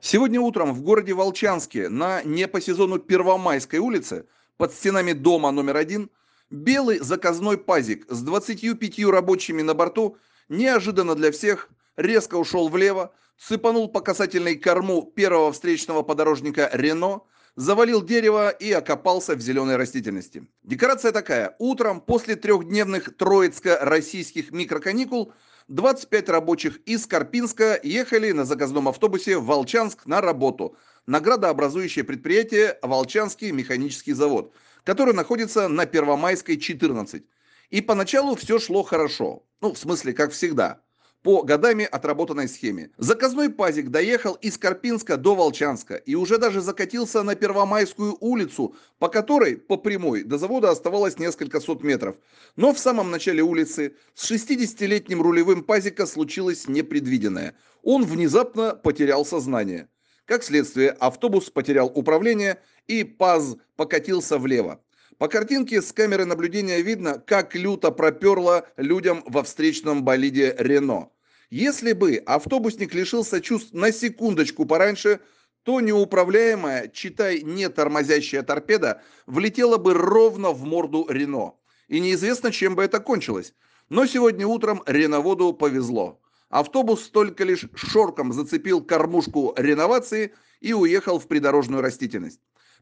Сегодня утром в городе Волчанске на не по сезону Первомайской улице под стенами дома номер один белый заказной пазик с 25 рабочими на борту неожиданно для всех резко ушел влево, цепанул по касательной корму первого встречного подорожника Рено, завалил дерево и окопался в зеленой растительности. Декорация такая. Утром после трехдневных троицко-российских микроканикул – 25 рабочих из Карпинска ехали на заказном автобусе в Волчанск на работу. Наградообразующее предприятие «Волчанский механический завод», который находится на Первомайской, 14. И поначалу все шло хорошо. Ну, в смысле, как всегда по годами отработанной схеме. Заказной пазик доехал из Карпинска до Волчанска и уже даже закатился на Первомайскую улицу, по которой, по прямой, до завода оставалось несколько сот метров. Но в самом начале улицы с 60-летним рулевым пазика случилось непредвиденное. Он внезапно потерял сознание. Как следствие, автобус потерял управление и ПАЗ покатился влево. По картинке с камеры наблюдения видно, как люто проперло людям во встречном болиде «Рено». Если бы автобусник лишился чувств на секундочку пораньше, то неуправляемая, читай не тормозящая торпеда, влетела бы ровно в морду «Рено». И неизвестно, чем бы это кончилось. Но сегодня утром «Реноводу» повезло. Автобус только лишь шорком зацепил кормушку реновации и уехал в придорожную растительность.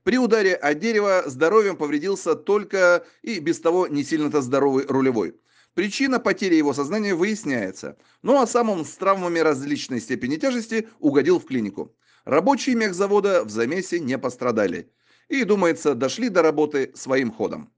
При ударе о дерево здоровьем повредился только и без того не сильно-то здоровый рулевой. Причина потери его сознания выясняется. Ну а сам он с травмами различной степени тяжести угодил в клинику. Рабочие мехзавода в замесе не пострадали. И, думается, дошли до работы своим ходом.